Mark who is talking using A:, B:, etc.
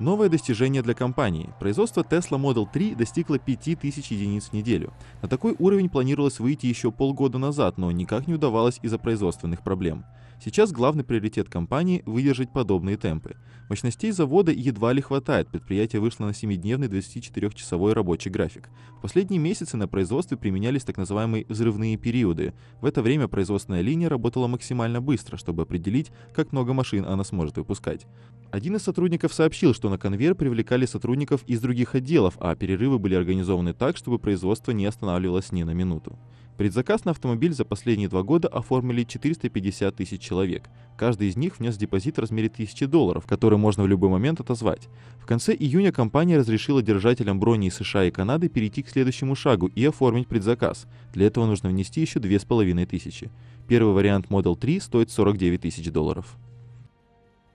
A: Новое достижение для компании. Производство Tesla Model 3 достигло 5000 единиц в неделю. На такой уровень планировалось выйти еще полгода назад, но никак не удавалось из-за производственных проблем. Сейчас главный приоритет компании – выдержать подобные темпы. Мощностей завода едва ли хватает, предприятие вышло на 7-дневный 24-часовой рабочий график. В последние месяцы на производстве применялись так называемые взрывные периоды. В это время производственная линия работала максимально быстро, чтобы определить, как много машин она сможет выпускать. Один из сотрудников сообщил, что на конвейер привлекали сотрудников из других отделов, а перерывы были организованы так, чтобы производство не останавливалось ни на минуту. Предзаказ на автомобиль за последние два года оформили 450 тысяч человек. Каждый из них внес депозит в размере 1000 долларов, который можно в любой момент отозвать. В конце июня компания разрешила держателям брони из США и Канады перейти к следующему шагу и оформить предзаказ. Для этого нужно внести еще 2500. Первый вариант Model 3 стоит 49 тысяч долларов.